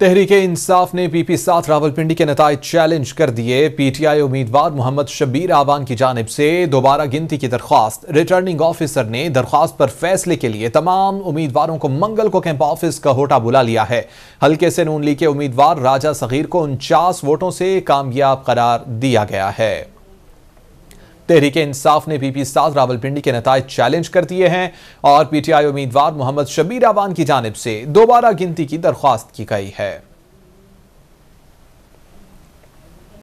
तहरीक इंसाफ ने P P सात रावलपिंडी के नतज चैलेंज कर दिए पीटीआई उम्मीदवार मोहम्मद शबीर आवान की जानब से दोबारा गिनती की दरख्वास्त रिटर्निंग ऑफिसर ने दरख्वास्त पर फैसले के लिए तमाम उम्मीदवारों को मंगल को कैंप ऑफिस का होटा बुला लिया है हल्के से नून लीग के उम्मीदवार राजा सगीर को उनचास वोटों से कामयाब करार दिया गया है तहरीक इंसाफ ने पीपी सात रावलपिंडी के नतज चैलेंज कर दिए हैं और पीटीआई उम्मीदवार मोहम्मद शबीर आवान की जानब से दोबारा गिनती की दरख्वास्त की गई है